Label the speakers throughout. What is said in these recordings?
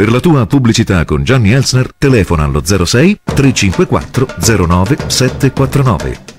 Speaker 1: Per la tua pubblicità con Gianni Elsner telefona allo 06 354 09 749.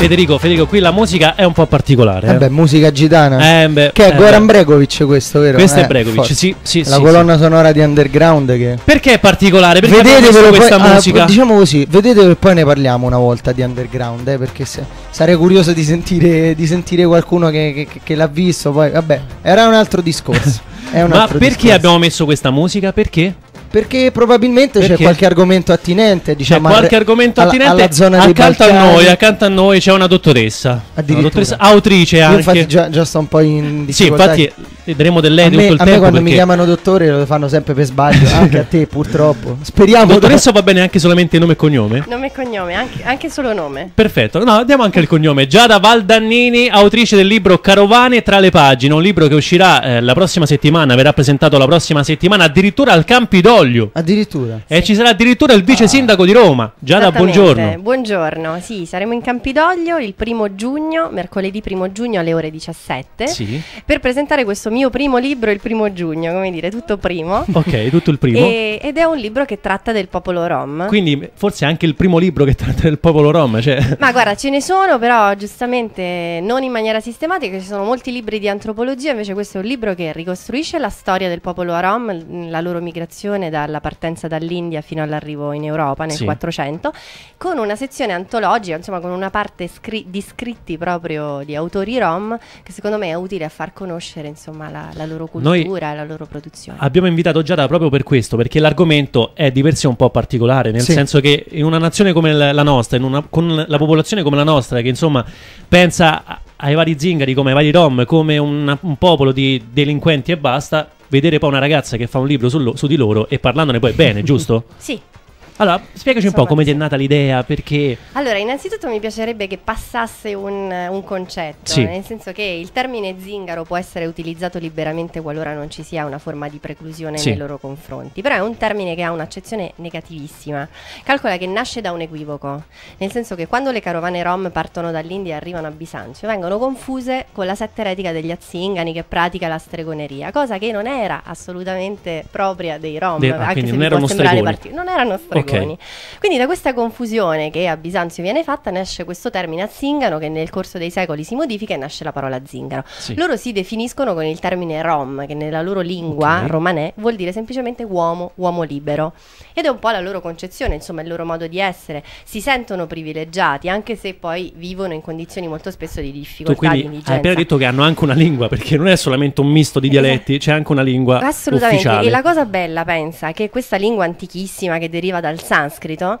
Speaker 1: Federico, Federico, qui la musica è un po' particolare.
Speaker 2: Eh, eh. beh, musica gitana. Eh, beh, che è eh, Goran Bregovic questo, vero? Questo è eh, Bregovic, sì, sì, La sì, colonna sì. sonora di Underground che...
Speaker 1: Perché è particolare? Perché vedetevelo poi, questa ah, musica?
Speaker 2: Diciamo così, vedete che poi ne parliamo una volta di Underground, eh, perché se, sarei curioso di sentire, di sentire qualcuno che, che, che l'ha visto, poi vabbè, era un altro discorso. Un Ma altro perché discorso. abbiamo messo questa musica? Perché? Perché probabilmente Perché? c'è qualche argomento attinente, diciamo, c'è qualche argomento attinente alla, alla zona accanto a, noi,
Speaker 1: accanto a noi c'è una dottoressa, una dottoressa autrice anche. Io infatti
Speaker 2: già, già sto un po' in difficoltà. Sì, infatti Vedremo dell'Edi tutto il a tempo. A me quando perché... mi chiamano dottore lo fanno sempre per sbaglio, anche a te purtroppo. Speriamo. Dottoressa
Speaker 1: va bene anche solamente nome e cognome?
Speaker 3: Nome e cognome, anche, anche solo nome.
Speaker 1: Perfetto, no, diamo anche il cognome. Giada Valdannini, autrice del libro Carovane tra le pagine, un libro che uscirà eh, la prossima settimana, verrà presentato la prossima settimana, addirittura al Campidoglio.
Speaker 2: Addirittura.
Speaker 1: E sì. ci sarà addirittura il vice ah. sindaco di Roma. Giada, buongiorno.
Speaker 3: Buongiorno, sì, saremo in Campidoglio il primo giugno, mercoledì primo giugno alle ore 17, sì. per presentare questo mio mio primo libro il primo giugno, come dire, tutto primo.
Speaker 1: Ok, tutto il primo. E,
Speaker 3: ed è un libro che tratta del popolo rom.
Speaker 1: Quindi forse anche il primo libro che tratta del popolo rom. Cioè.
Speaker 3: Ma guarda, ce ne sono, però giustamente non in maniera sistematica, ci sono molti libri di antropologia, invece questo è un libro che ricostruisce la storia del popolo rom, la loro migrazione dalla partenza dall'India fino all'arrivo in Europa nel sì. 400, con una sezione antologica, insomma con una parte scri- di scritti proprio di autori rom, che secondo me è utile a far conoscere insomma la, la loro cultura, Noi la loro produzione. Abbiamo
Speaker 1: invitato Giada proprio per questo, perché l'argomento è di per sé un po' particolare, nel sì. senso che in una nazione come la nostra, una, con la popolazione come la nostra, che insomma pensa ai vari zingari, come ai vari rom, come un, un popolo di delinquenti e basta, vedere poi una ragazza che fa un libro su, lo, su di loro e parlandone poi bene, giusto? sì. Allora, spiegaci un po' come ti è nata l'idea, perché...
Speaker 3: Allora, innanzitutto mi piacerebbe che passasse un, un concetto, sì. nel senso che il termine zingaro può essere utilizzato liberamente qualora non ci sia una forma di preclusione sì. nei loro confronti, però è un termine che ha un'accezione negativissima. Calcola che nasce da un equivoco, nel senso che quando le carovane rom partono dall'India e arrivano a Bisancio, vengono confuse con la setta eretica degli azzingani che pratica la stregoneria, cosa che non era assolutamente propria dei rom, De, ah, anche se non erano, part- non erano stregoni okay. Quindi da questa confusione che a Bisanzio viene fatta nasce questo termine zingano che nel corso dei secoli si modifica e nasce la parola zingaro. Sì. Loro si definiscono con il termine rom, che nella loro lingua okay. romanè vuol dire semplicemente uomo, uomo libero. Ed è un po' la loro concezione, insomma, il loro modo di essere. Si sentono privilegiati, anche se poi vivono in condizioni molto spesso di difficoltà. Tu quindi di hai appena detto
Speaker 1: che hanno anche una lingua, perché non è solamente un misto di dialetti, c'è anche una lingua. Assolutamente. Ufficiale. E la
Speaker 3: cosa bella, pensa, che questa lingua antichissima che deriva dal sanscrito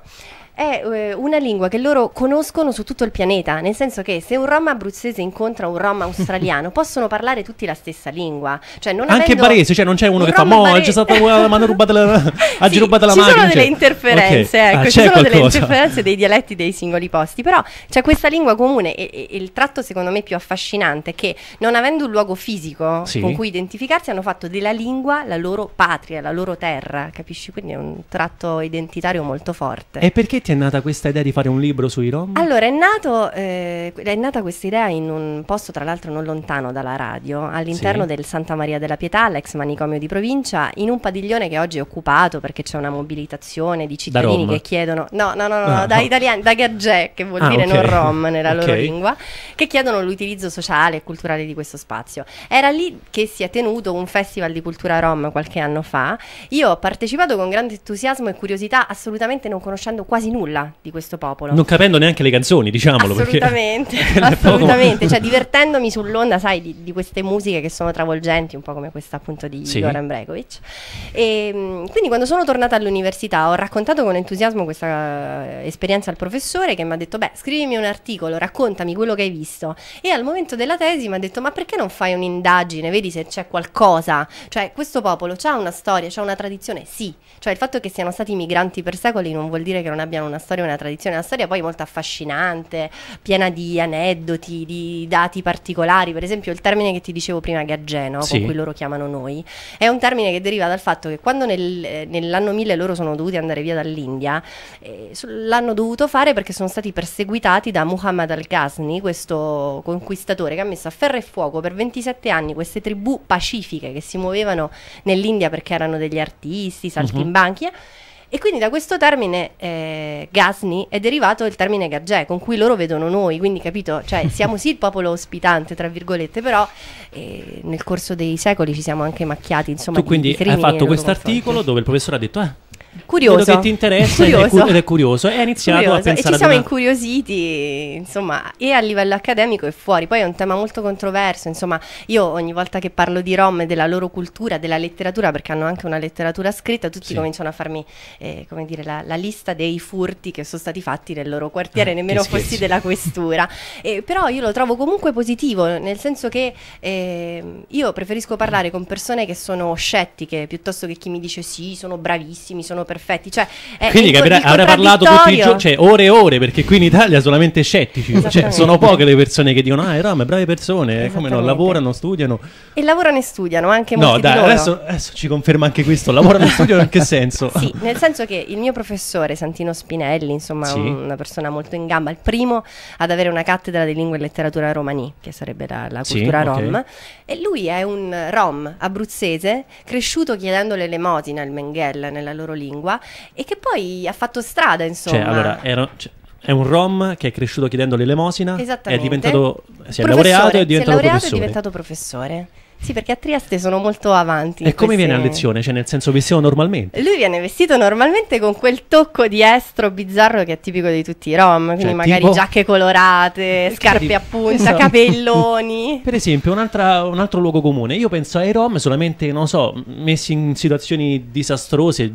Speaker 3: è eh, una lingua che loro conoscono su tutto il pianeta, nel senso che se un rom abruzzese incontra un rom australiano possono parlare tutti la stessa lingua. Cioè, non Anche avendo... barese, cioè non c'è uno un che fa, mo, c'è stata una, eh, mi
Speaker 1: hanno la, sì, rubata la ci macchina. Ci sono delle cioè. interferenze, okay. ecco, ah, ci sono qualcosa. delle interferenze
Speaker 3: dei dialetti dei singoli posti, però c'è questa lingua comune e, e, il tratto secondo me più affascinante è che non avendo un luogo fisico sì. con cui identificarsi hanno fatto della lingua la loro patria, la loro terra, capisci? Quindi è un tratto identitario molto forte. E
Speaker 1: perché ti è nata questa idea di fare un libro sui Rom?
Speaker 3: Allora, è, nato, eh, è nata questa idea in un posto, tra l'altro, non lontano dalla radio, all'interno sì. del Santa Maria della Pietà, l'ex manicomio di provincia, in un padiglione che oggi è occupato perché c'è una mobilitazione di cittadini che chiedono... No, no, no, no, ah, da no. italiani, da gaggè, che vuol ah, dire okay. non Rom nella okay. loro lingua, che chiedono l'utilizzo sociale e culturale di questo spazio. Era lì che si è tenuto un festival di cultura Rom qualche anno fa. Io ho partecipato con grande entusiasmo e curiosità, assolutamente non conoscendo quasi nulla di questo popolo. Non
Speaker 1: capendo neanche le canzoni, diciamolo. Assolutamente, assolutamente.
Speaker 3: cioè divertendomi sull'onda, sai, di, di, queste musiche che sono travolgenti, un po' come questa appunto di sì. Goran Bregovic. E, ehm, quindi quando sono tornata all'università ho raccontato con entusiasmo questa eh, esperienza al professore che mi ha detto, beh, scrivimi un articolo, raccontami quello che hai visto. E al momento della tesi mi ha detto, ma perché non fai un'indagine, vedi se c'è qualcosa? Cioè questo popolo ha una storia, ha una tradizione? Sì. Cioè il fatto che siano stati migranti per secoli non vuol dire che non abbiano abbiano una storia, una tradizione, una storia poi molto affascinante, piena di aneddoti, di dati particolari. Per esempio, il termine che ti dicevo prima, gaggeno, sì. con cui loro chiamano noi, è un termine che deriva dal fatto che quando nel, eh, nell'anno 1000 loro sono dovuti andare via dall'India, eh, l'hanno dovuto fare perché sono stati perseguitati da Muhammad al-Ghazni, questo conquistatore che ha messo a ferro e fuoco per 27 anni queste tribù pacifiche che si muovevano nell'India perché erano degli artisti, saltimbanchi. Uh mhm. -huh. E quindi da questo termine eh, Gasni è derivato il termine Gagè, con cui loro vedono noi, quindi capito, cioè siamo sì il popolo ospitante, tra virgolette, però eh, nel corso dei secoli ci siamo anche macchiati, insomma, tu di, quindi hai fatto quest'articolo
Speaker 1: dove il professore ha detto, eh, curioso. Credo che ti interessa ed è, cu- ed, è curioso e hai iniziato curioso. a pensare. E ci siamo una...
Speaker 3: incuriositi, insomma, e a livello accademico e fuori. Poi è un tema molto controverso, insomma, io ogni volta che parlo di Rom e della loro cultura, della letteratura, perché hanno anche una letteratura scritta, tutti sì. cominciano a farmi, eh, come dire, la, la, lista dei furti che sono stati fatti nel loro quartiere, ah, nemmeno fossi della questura. eh, però io lo trovo comunque positivo, nel senso che eh, io preferisco parlare con persone che sono scettiche piuttosto che chi mi dice sì, sono bravissimi, sono sono perfetti. Cioè, eh, Quindi capirà, avrà parlato tutti i giorni, cioè
Speaker 1: ore e ore, perché qui in Italia solamente scettici. Cioè, sono poche le persone che dicono: Ah, i eh, Rom, brave persone, eh, come no? Lavorano, studiano.
Speaker 3: E lavorano e studiano anche molto. No, dai, adesso,
Speaker 1: adesso, ci conferma anche questo. Lavorano e studiano in che senso? sì,
Speaker 3: nel senso che il mio professore, Santino Spinelli, insomma, sì. una persona molto in gamba, il primo ad avere una cattedra di lingua e letteratura romani, che sarebbe la,
Speaker 1: la cultura sì, rom. Okay.
Speaker 3: E lui è un rom abruzzese cresciuto chiedendo l'elemosina al Mengel nella loro lingua lingua e che poi ha fatto strada, cioè, insomma. Cioè, allora,
Speaker 1: era, cioè, è un rom che è cresciuto chiedendo l'elemosina, è diventato, si è laureato e è diventato, è professore. È diventato
Speaker 3: professore. Sì, perché a Trieste sono molto avanti. E come queste... viene a lezione?
Speaker 1: Cioè, nel senso, vestito normalmente?
Speaker 3: Lui viene vestito normalmente con quel tocco di estro bizzarro che è tipico di tutti i rom. Quindi, cioè, magari tipo... giacche colorate, scarpe a punta, no. Esatto. capelloni.
Speaker 1: Per esempio, un altro luogo comune. Io penso ai rom solamente, non so, messi in situazioni disastrose,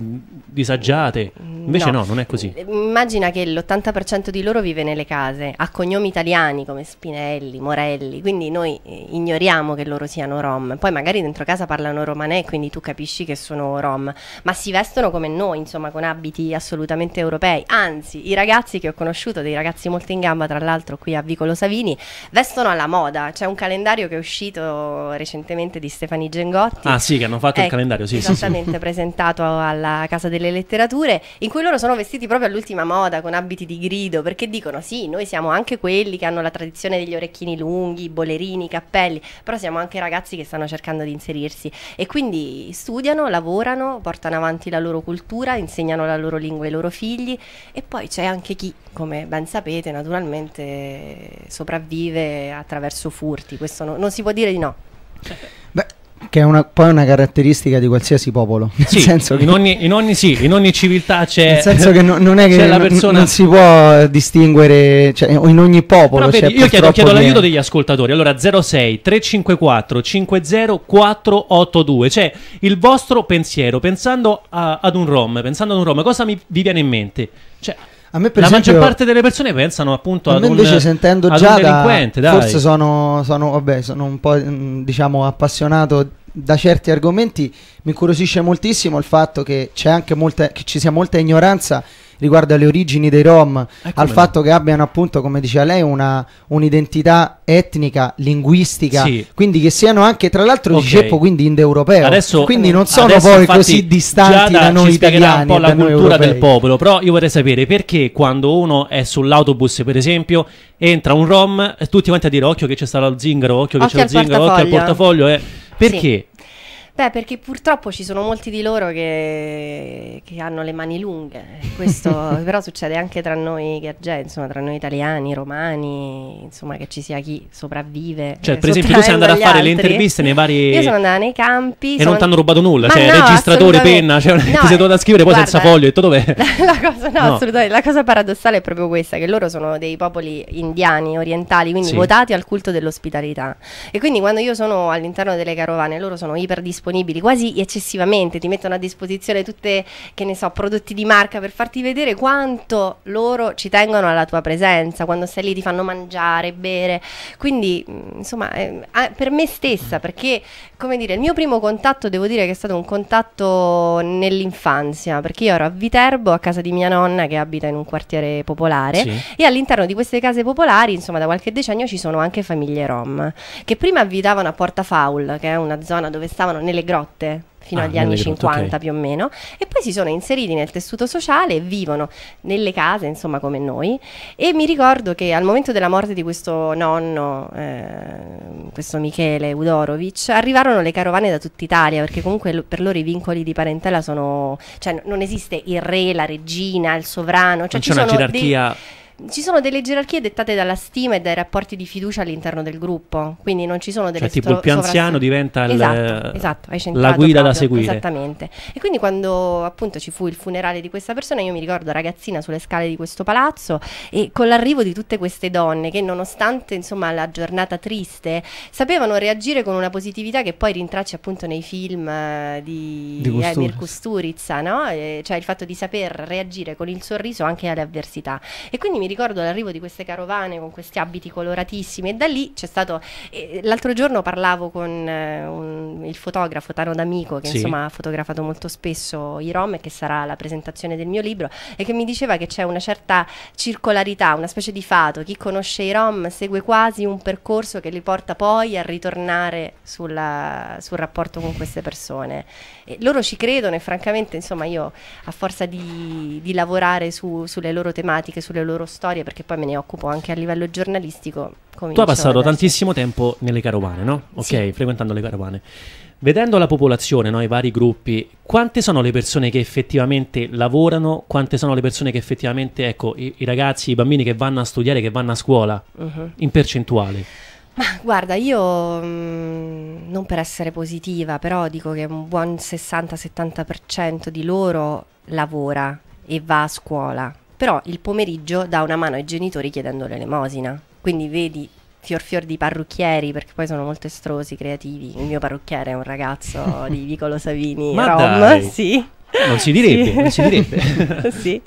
Speaker 1: disagiate. Invece no. no non è così.
Speaker 3: Immagina che l'80% di loro vive nelle case, ha cognomi italiani come Spinelli, Morelli, quindi noi eh, ignoriamo che loro siano rom. Poi magari dentro casa parlano romanè, quindi tu capisci che sono rom, ma si vestono come noi, insomma, con abiti assolutamente europei. Anzi, i ragazzi che ho conosciuto, dei ragazzi molto in gamba, tra l'altro qui a Vicolo Savini, vestono alla moda. C'è un calendario che è uscito recentemente di Stefani Gengotti.
Speaker 1: Ah sì, che hanno fatto il ecco, calendario, sì. Esattamente,
Speaker 3: presentato alla Casa delle delle letterature in cui loro sono vestiti proprio all'ultima moda con abiti di grido perché dicono sì, noi siamo anche quelli che hanno la tradizione degli orecchini lunghi, i bolerini, i cappelli, però siamo anche ragazzi che stanno cercando di inserirsi e quindi studiano, lavorano, portano avanti la loro cultura, insegnano la loro lingua ai loro figli e poi c'è anche chi, come ben sapete, naturalmente sopravvive attraverso furti, questo no, non si può dire di no.
Speaker 2: Che è una, poi una caratteristica di qualsiasi popolo. Sì, che, in,
Speaker 1: ogni, in, ogni, sì, in, ogni, civiltà c'è. Nel senso che no, non è che non, persona... non si
Speaker 2: può distinguere, cioè, in ogni popolo. Però, vedi, io chiedo, chiedo l'aiuto
Speaker 1: degli ascoltatori. Allora 06 354 50482, cioè il vostro pensiero, pensando a, ad un rom, pensando ad un rom, cosa mi, vi viene in mente?
Speaker 2: Cioè, a me per la esempio, maggior parte
Speaker 1: delle persone pensano appunto a ad invece un invece sentendo già delinquente, da, forse
Speaker 2: sono, sono, vabbè, sono un po' mm, diciamo appassionato da certi argomenti mi incuriosisce moltissimo il fatto che, molta, che ci sia molta ignoranza riguardo alle origini dei Rom, eh, al fatto che abbiano appunto, come diceva lei, una, un'identità etnica, linguistica, sì. quindi che siano anche, tra l'altro, okay. di ceppo quindi indoeuropeo. Adesso, quindi non eh, sono adesso, poi infatti, così distanti da noi italiani. un po' la cultura del popolo,
Speaker 1: però io vorrei sapere perché quando uno è sull'autobus, per esempio, entra un Rom, tutti quanti a dire occhio che c'è stato lo zingaro, occhio, occhio che c'è lo zingaro, occhio al portafoglio. Eh. Perché? Sì.
Speaker 3: Beh, perché purtroppo ci sono molti di loro che, che hanno le mani lunghe, questo però succede anche tra noi gaggè, insomma, tra noi italiani, romani, insomma, che ci sia chi sopravvive. Cioè, eh, per esempio, tu sei andata a fare altri. le interviste nei vari... Io sono andata nei campi... E sono... non ti hanno rubato nulla, Ma cioè, no, registratore, penna, cioè, no, ti sei dovuta scrivere poi guarda, senza foglio, e tu dov'è? La cosa, no, no. assolutamente, la cosa paradossale è proprio questa, che loro sono dei popoli indiani, orientali, quindi sì. votati al culto dell'ospitalità. E quindi quando io sono all'interno delle carovane, loro sono iper disponibili quasi eccessivamente, ti mettono a disposizione tutte, che ne so, prodotti di marca per farti vedere quanto loro ci tengono alla tua presenza, quando sei lì ti fanno mangiare, bere. Quindi, mm, insomma, eh, per me stessa, perché, come dire, il mio primo contatto devo dire che è stato un contatto nell'infanzia, perché io ero a Viterbo, a casa di mia nonna che abita in un quartiere popolare sì. e all'interno di queste case popolari, insomma, da qualche decennio ci sono anche famiglie rom che prima abitavano a Portafaul, che è una zona dove stavano nel nelle grotte fino ah, agli anni grotte, 50 okay. più o meno e poi si sono inseriti nel tessuto sociale e vivono nelle case insomma come noi e mi ricordo che al momento della morte di questo nonno eh, questo Michele Udorovic arrivarono le carovane da tutta Italia perché comunque per loro i vincoli di parentela sono cioè non esiste il re la regina il sovrano cioè non c'è una gerarchia
Speaker 1: dei ci
Speaker 3: sono delle gerarchie dettate dalla stima e dai rapporti di fiducia all'interno del gruppo, quindi non ci sono cioè, delle cioè, tipo il più anziano diventa il, esatto, esatto la guida proprio, da seguire. Esattamente. E quindi quando appunto ci fu il funerale di questa persona, io mi ricordo ragazzina sulle scale di questo palazzo e con l'arrivo di tutte queste donne che nonostante insomma la giornata triste sapevano reagire con una positività che poi rintracci appunto nei film eh, di, di Kusturiz. Emir Kusturica, no? E, cioè il fatto di saper reagire con il sorriso anche alle avversità. E quindi mi mi ricordo l'arrivo di queste carovane con questi abiti coloratissimi e da lì c'è stato... Eh, l'altro giorno parlavo con eh, un, il fotografo Tano D'Amico che sì. insomma ha fotografato molto spesso i Rom e che sarà la presentazione del mio libro e che mi diceva che c'è una certa circolarità, una specie di fato. Chi conosce i Rom segue quasi un percorso che li porta poi a ritornare sulla, sul rapporto con queste persone. E loro ci credono e francamente insomma io a forza di, di lavorare su, sulle loro tematiche, sulle loro storie, storie perché poi me ne occupo anche a livello giornalistico. Tu hai passato
Speaker 1: tantissimo tempo nelle carovane, no? Ok, sì. frequentando le carovane. Vedendo la popolazione, no? i vari gruppi, quante sono le persone che effettivamente lavorano, quante sono le persone che effettivamente, ecco, i, i ragazzi, i bambini che vanno a studiare, che vanno a scuola, uh-huh. in percentuale?
Speaker 3: Ma guarda, io mh, mm, non per essere positiva, però dico che un buon 60-70% di loro lavora e va a scuola però il pomeriggio dà una mano ai genitori chiedendo l'elemosina. Quindi vedi fior fior di parrucchieri, perché poi sono molto estrosi, creativi. Il mio parrucchiere è un ragazzo di Vicolo Savini, Ma Rom, dai. sì.
Speaker 1: Non si direbbe, sì. non si direbbe.
Speaker 3: sì,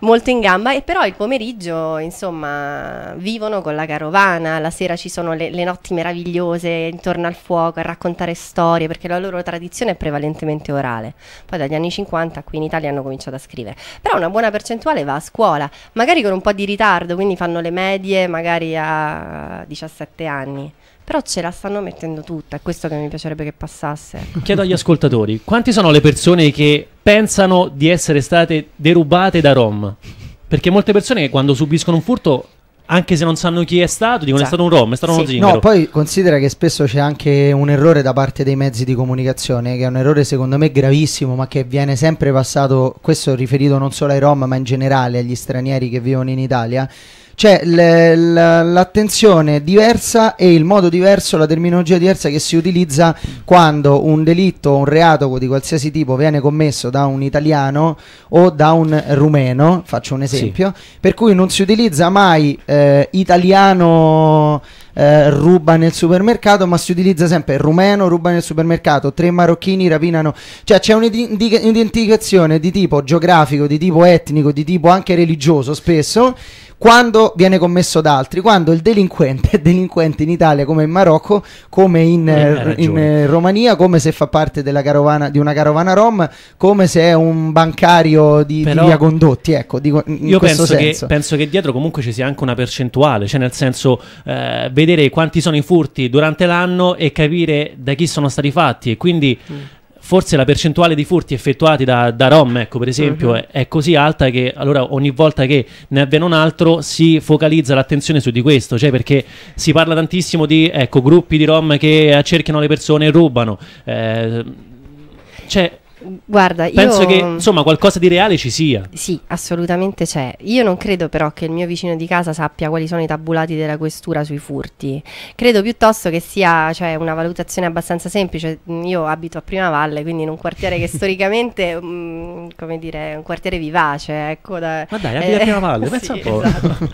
Speaker 3: molto in gamba. E però il pomeriggio, insomma, vivono con la carovana. La sera ci sono le, le notti meravigliose intorno al fuoco a raccontare storie, perché la loro tradizione è prevalentemente orale. Poi dagli anni 50 qui in Italia hanno cominciato a scrivere. Però una buona percentuale va a scuola, magari con un po' di ritardo, quindi fanno le medie magari a 17 anni però ce la stanno mettendo tutta, è questo che mi piacerebbe che passasse.
Speaker 1: Chiedo agli ascoltatori, quanti sono le persone che pensano di essere state derubate da Rom? Perché molte persone che quando subiscono un furto anche se non sanno chi è stato, dicono sì. è stato un rom, è stato sì. uno zingaro. No,
Speaker 2: poi considera che spesso c'è anche un errore da parte dei mezzi di comunicazione, che è un errore secondo me gravissimo, ma che viene sempre passato, questo riferito non solo ai rom, ma in generale agli stranieri che vivono in Italia, c'è cioè, l'attenzione diversa e il modo diverso, la terminologia diversa che si utilizza quando un delitto o un reato di qualsiasi tipo viene commesso da un italiano o da un rumeno, faccio un esempio, sì. per cui non si utilizza mai eh, italiano eh, ruba nel supermercato, ma si utilizza sempre rumeno ruba nel supermercato, tre marocchini rapinano, cioè c'è un'identificazione di tipo geografico, di tipo etnico, di tipo anche religioso spesso quando viene commesso da altri, quando il delinquente è delinquente in Italia come in Marocco, come in, eh, in eh, Romania, come se fa parte carovana, di una carovana rom, come se è un bancario di, Però, di via condotti. Ecco, di, io penso che,
Speaker 1: penso che, dietro comunque ci sia anche una percentuale, cioè nel senso eh, vedere quanti sono i furti durante l'anno e capire da chi sono stati fatti e quindi... Mm forse la percentuale di furti effettuati da, da Rom, ecco, per esempio, uh mhm. -huh. è, è, così alta che allora ogni volta che ne avviene un altro si focalizza l'attenzione su di questo, cioè perché si parla tantissimo di ecco, gruppi di Rom che accerchiano le persone e rubano. Eh, cioè, Guarda,
Speaker 3: io Penso che insomma
Speaker 1: qualcosa di reale ci sia.
Speaker 3: Sì, assolutamente c'è. Io non credo però che il mio vicino di casa sappia quali sono i tabulati della questura sui furti. Credo piuttosto che sia cioè, una valutazione abbastanza semplice. Mm, io abito a Prima Valle, quindi in un quartiere che storicamente, mh, mm, come dire, è un quartiere vivace. Ecco, da... Ma dai, abito eh, a Prima eh, Valle, pensa un po'. Esatto.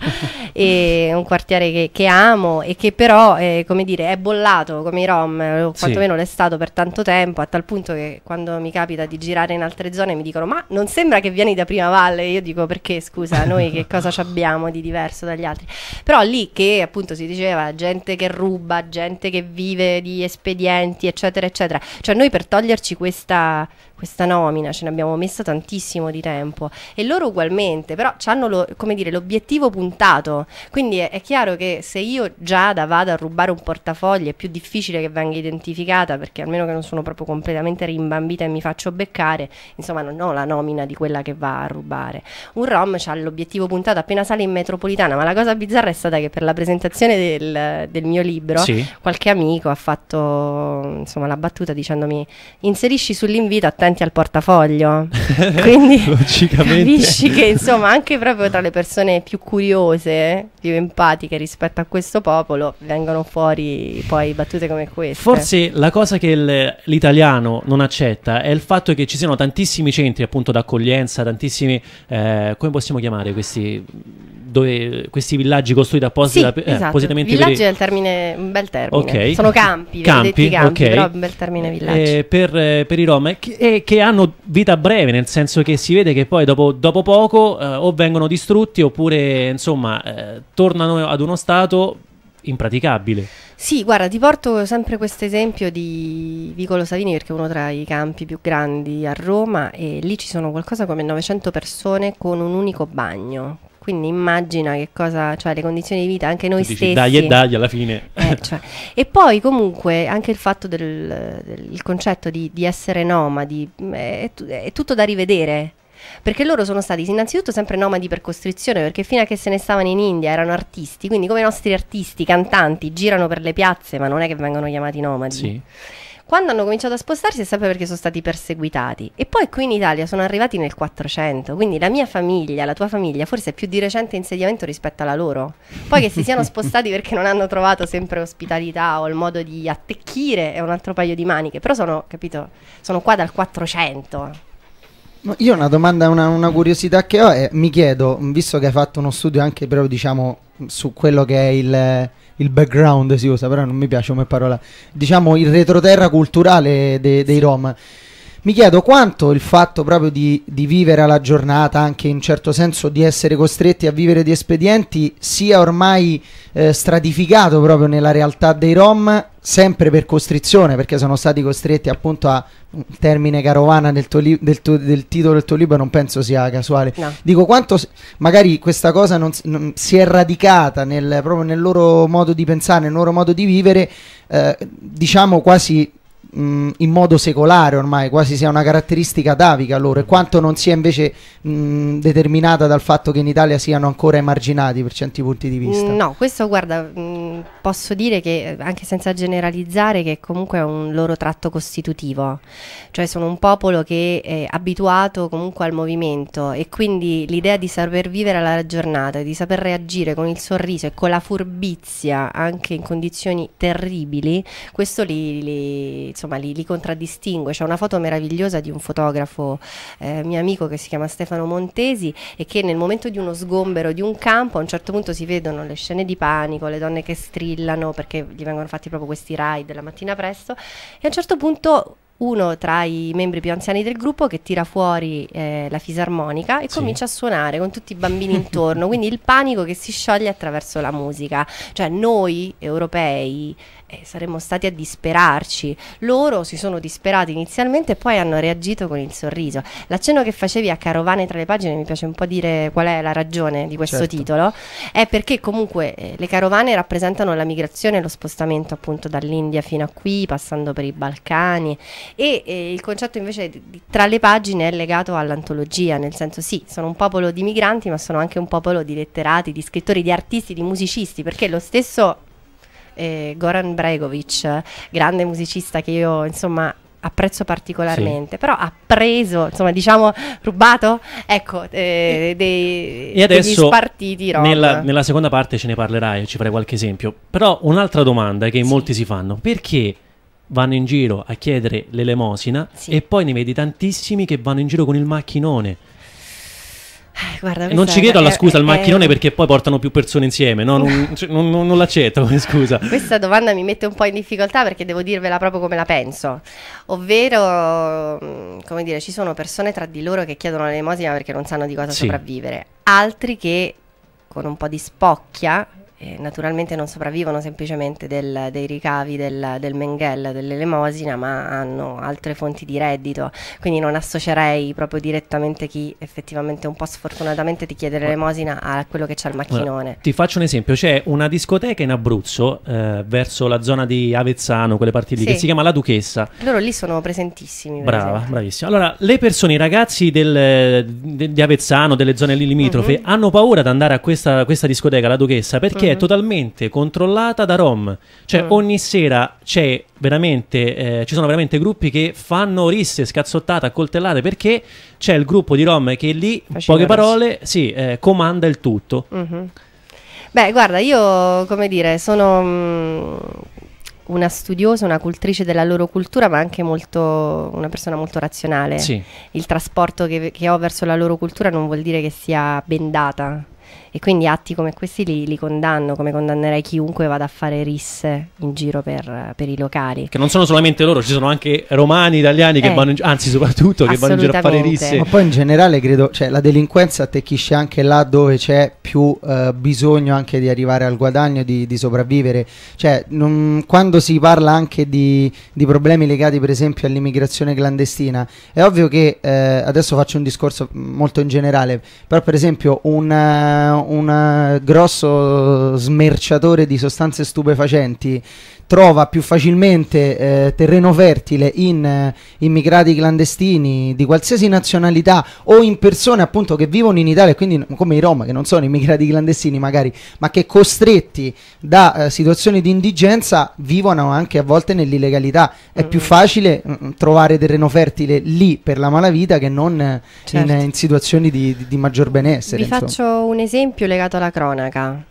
Speaker 3: è un quartiere che, che, amo e che però, eh, come dire, è bollato come i rom, o quantomeno sì. l'è stato per tanto tempo, a tal punto che quando mi capita capita di girare in altre zone e mi dicono ma non sembra che vieni da Prima Valle, io dico perché scusa, noi che cosa abbiamo di diverso dagli altri? Però lì che appunto si diceva gente che ruba, gente che vive di espedienti, eccetera, eccetera, cioè noi per toglierci questa questa nomina, ce ne abbiamo messo tantissimo di tempo e loro ugualmente, però hanno lo, l'obiettivo puntato, quindi è, è, chiaro che se io Giada vado a rubare un portafoglio è più difficile che venga identificata perché almeno che non sono proprio completamente rimbambita e mi faccio beccare, insomma non ho la nomina di quella che va a rubare. Un rom ha l'obiettivo puntato appena sale in metropolitana, ma la cosa bizzarra è stata che per la presentazione del, del mio libro sì. qualche amico ha fatto insomma, la battuta dicendomi inserisci sull'invito attento attenti al portafoglio. Quindi
Speaker 1: capisci che
Speaker 3: insomma anche proprio tra le persone più curiose, più empatiche rispetto a questo popolo, vengono fuori poi battute come queste. Forse
Speaker 1: la cosa che l'italiano non accetta è il fatto che ci siano tantissimi centri appunto d'accoglienza, tantissimi... Eh, come possiamo chiamare questi dove questi villaggi costruiti apposita, sì, eh, esatto. appositamente villaggio per... Villaggio è
Speaker 3: il termine, un bel termine, okay. sono campi, campi, campi okay. però è un bel termine eh, villaggio. Eh,
Speaker 1: per, eh, per, i Rom, eh, che, che, hanno vita breve, nel senso che si vede che poi dopo, dopo poco eh, o vengono distrutti oppure insomma tornano ad uno stato impraticabile.
Speaker 3: Sì, guarda, ti porto sempre questo esempio di Vicolo Savini perché è uno tra i campi più grandi a Roma e lì ci sono qualcosa come 900 persone con un unico bagno, quindi immagina che cosa, cioè le condizioni di vita anche noi Dici, stessi. Dai e dai alla
Speaker 1: fine. Eh, cioè.
Speaker 3: E poi comunque anche il fatto del, del concetto di, di, essere nomadi eh, è, è tutto da rivedere, perché loro sono stati innanzitutto sempre nomadi per costrizione, perché fino a che se ne stavano in India erano artisti, quindi come i nostri artisti, cantanti, girano per le piazze, ma non è che vengono chiamati nomadi. Sì. Quando hanno cominciato a spostarsi è sempre perché sono stati perseguitati. E poi qui in Italia sono arrivati nel 400, quindi la mia famiglia, la tua famiglia, forse è più di recente insediamento rispetto alla loro. Poi che si siano spostati perché non hanno trovato sempre ospitalità o il modo di attecchire è un altro paio di maniche, però sono, capito, sono qua dal 400.
Speaker 2: Io una domanda, una, una, curiosità che ho è, mi chiedo, visto che hai fatto uno studio anche però diciamo su quello che è il, il background si usa, però non mi piace come parola, diciamo il retroterra culturale de, dei sì. Rom mi chiedo quanto il fatto proprio di, di, vivere alla giornata, anche in certo senso di essere costretti a vivere di espedienti, sia ormai eh, stratificato proprio nella realtà dei Rom, sempre per costrizione, perché sono stati costretti appunto a un termine carovana del, li- del, tuo, del, titolo del tuo libro, non penso sia casuale. No. Dico quanto magari questa cosa non, non, si è radicata nel, proprio nel loro modo di pensare, nel loro modo di vivere, eh, diciamo quasi mh, mm, in modo secolare ormai, quasi sia una caratteristica atavica loro, e quanto non sia invece mh, mm, determinata dal fatto che in Italia siano ancora emarginati per certi punti di vista. No,
Speaker 3: questo guarda, mh, mm, posso dire che anche senza generalizzare che comunque è un loro tratto costitutivo, cioè sono un popolo che è abituato comunque al movimento e quindi l'idea di saper vivere alla giornata, di saper reagire con il sorriso e con la furbizia anche in condizioni terribili, questo li, li insomma li, li contraddistingue. C'è una foto meravigliosa di un fotografo eh, mio amico che si chiama Stefano Montesi e che nel momento di uno sgombero di un campo a un certo punto si vedono le scene di panico, le donne che strillano perché gli vengono fatti proprio questi ride la mattina presto e a un certo punto uno tra i membri più anziani del gruppo che tira fuori eh, la fisarmonica e sì. comincia a suonare con tutti i bambini intorno, quindi il panico che si scioglie attraverso la musica, cioè noi europei eh, saremmo stati a disperarci, loro si sono disperati inizialmente e poi hanno reagito con il sorriso. L'accenno che facevi a Carovane tra le pagine mi piace un po' dire qual è la ragione di questo certo. titolo, è perché comunque eh, le carovane rappresentano la migrazione e lo spostamento appunto dall'India fino a qui, passando per i Balcani e eh, il concetto invece di, di, tra le pagine è legato all'antologia, nel senso sì, sono un popolo di migranti ma sono anche un popolo di letterati, di scrittori, di artisti, di musicisti, perché lo stesso eh, Goran Bregovic, grande musicista che io insomma apprezzo particolarmente, sì. però ha preso, insomma, diciamo, rubato, ecco, eh, dei, e adesso, degli spartiti rock. Nella,
Speaker 1: nella, seconda parte ce ne parlerai, ci farei qualche esempio. Però un'altra domanda che sì. molti si fanno, perché vanno in giro a chiedere l'elemosina sì. e poi ne vedi tantissimi che vanno in giro con il macchinone.
Speaker 3: Eh, guarda, non ci chiedo la scusa al macchinone è... perché
Speaker 1: poi portano più persone insieme, no? non, cioè, non, non, non l'accetto come scusa. Questa
Speaker 3: domanda mi mette un po' in difficoltà perché devo dirvela proprio come la penso, ovvero, mm, come dire, ci sono persone tra di loro che chiedono l'elemosina perché non sanno di cosa sì. sopravvivere, altri che con un po' di spocchia eh, naturalmente non sopravvivono semplicemente del, dei ricavi del, del Mengel, dell'elemosina, ma hanno altre fonti di reddito. Quindi non associerei proprio direttamente chi effettivamente un po' sfortunatamente ti chiede l'elemosina a quello che c'ha il macchinone.
Speaker 1: ti faccio un esempio: c'è una discoteca in Abruzzo, eh, verso la zona di Avezzano, quelle parti lì, sì. che si chiama La Duchessa.
Speaker 3: Loro lì sono presentissimi. Brava,
Speaker 1: esempio. bravissima. Allora, le persone, i ragazzi del, de, di Avezzano, delle zone lì limitrofe, mm -hmm. hanno paura di andare a questa, questa discoteca, La Duchessa, perché è mm. totalmente controllata da Rom. Cioè, mm. ogni sera c'è veramente, eh, ci sono veramente gruppi che fanno risse, scazzottate, accoltellate, perché c'è il gruppo di Rom che lì, Faceva poche parole, sì, eh, comanda il tutto. Mm-hmm.
Speaker 3: Beh, guarda, io, come dire, sono... Mh, mm, una studiosa, una cultrice della loro cultura, ma anche molto, una persona molto razionale. Sì. Il trasporto che, che, ho verso la loro cultura non vuol dire che sia bendata. E quindi atti come questi li, li condanno, come condannerei chiunque vada a fare risse in giro per, per, i locali.
Speaker 1: Che non sono solamente loro, ci sono anche romani, italiani, che eh, vanno, in, anzi soprattutto, che vanno in giro a fare risse. Ma poi
Speaker 2: in generale credo, cioè la delinquenza attecchisce anche là dove c'è più eh, bisogno anche di arrivare al guadagno, di, di sopravvivere. Cioè, non, quando si parla anche di, di, problemi legati per esempio all'immigrazione clandestina, è ovvio che, eh, adesso faccio un discorso mm, molto in generale, però per esempio un eh, un eh, grosso smerciatore di sostanze stupefacenti trova più facilmente eh, terreno fertile in eh, immigrati clandestini di qualsiasi nazionalità o in persone appunto che vivono in Italia, quindi come i Roma che non sono immigrati clandestini magari, ma che costretti da eh, situazioni di indigenza vivono anche a volte nell'illegalità. È mm. più facile mh, mm, mm, trovare terreno fertile lì per la malavita che non certo. in, in, situazioni di, di, di maggior benessere. Vi insomma. faccio
Speaker 3: un esempio legato alla cronaca.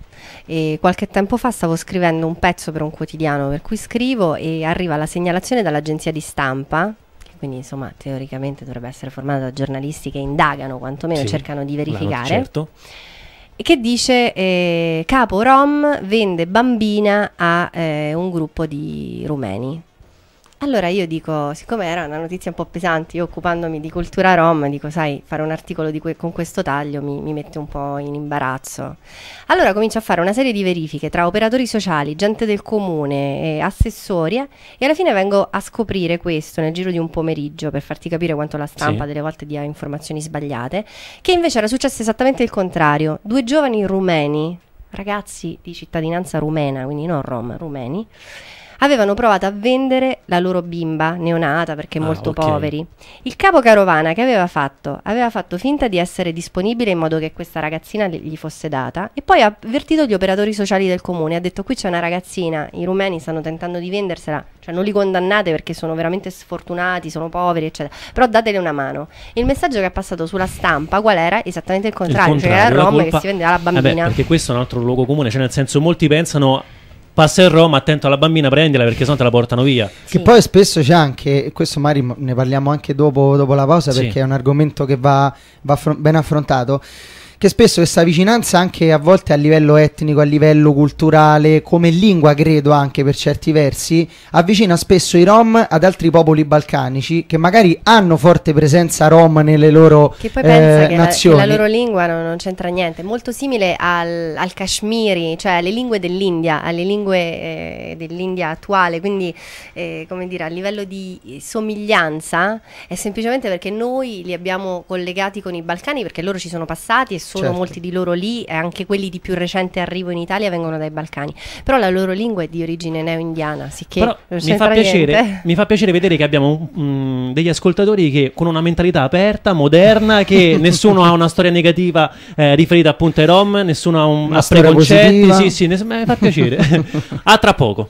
Speaker 3: E qualche tempo fa stavo scrivendo un pezzo per un quotidiano per cui scrivo e arriva la segnalazione dall'agenzia di stampa che quindi insomma teoricamente dovrebbe essere formata da giornalisti che indagano, quantomeno sì, cercano di verificare. Certo. E che dice eh, capo rom vende bambina a eh, un gruppo di rumeni. Allora io dico, siccome era una notizia un po' pesante, io occupandomi di cultura rom, dico, sai, fare un articolo que con questo taglio mi, mi, mette un po' in imbarazzo. Allora comincio a fare una serie di verifiche tra operatori sociali, gente del comune, eh, assessori e alla fine vengo a scoprire questo nel giro di un pomeriggio per farti capire quanto la stampa sì. delle volte dia informazioni sbagliate, che invece era successo esattamente il contrario. Due giovani rumeni, ragazzi di cittadinanza rumena, quindi non rom, rumeni, avevano provato a vendere la loro bimba neonata perché ah, molto okay. poveri. Il capo carovana che aveva fatto? Aveva fatto finta di essere disponibile in modo che questa ragazzina gli fosse data e poi ha avvertito gli operatori sociali del comune, ha detto qui c'è una ragazzina, i rumeni stanno tentando di vendersela, cioè non li condannate perché sono veramente sfortunati, sono poveri, eccetera, però datele una mano. Il messaggio che ha passato sulla stampa qual era? Esattamente il contrario, il contrario cioè era Rom colpa... che si vendeva la eh bambina. Vabbè, perché
Speaker 1: questo è un altro luogo comune, cioè nel senso molti pensano passa in Roma, attento alla bambina, prendila perché sennò te la portano via. Che
Speaker 2: sì. poi spesso c'è anche, questo Mari ne parliamo anche dopo, dopo la pausa sì. perché è un argomento che va, va ben affrontato che spesso questa vicinanza anche a volte a livello etnico, a livello culturale, come lingua credo anche per certi versi, avvicina spesso i rom ad altri popoli balcanici che magari hanno forte presenza rom nelle loro nazioni. Che poi eh, pensa che nazioni. la, che la loro
Speaker 3: lingua non, non c'entra niente, molto simile al, al, Kashmiri, cioè alle lingue dell'India, alle lingue eh, dell'India attuale, quindi eh, come dire a livello di somiglianza è semplicemente perché noi li abbiamo collegati con i Balcani perché loro ci sono passati e sono certo. molti di loro lì e anche quelli di più recente arrivo in Italia vengono dai Balcani, però la loro lingua è di origine neo-indiana, sicché però mi fa, piacere,
Speaker 1: mi fa, piacere, vedere che abbiamo mh, degli ascoltatori che con una mentalità aperta, moderna, che nessuno ha una storia negativa eh, riferita appunto ai Rom, nessuno ha, un, ha preconcetti, positiva. sì sì, ne, mi fa piacere. a tra poco.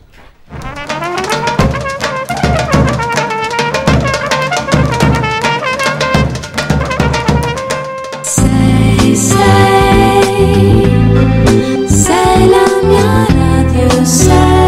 Speaker 2: sei la mia radio sei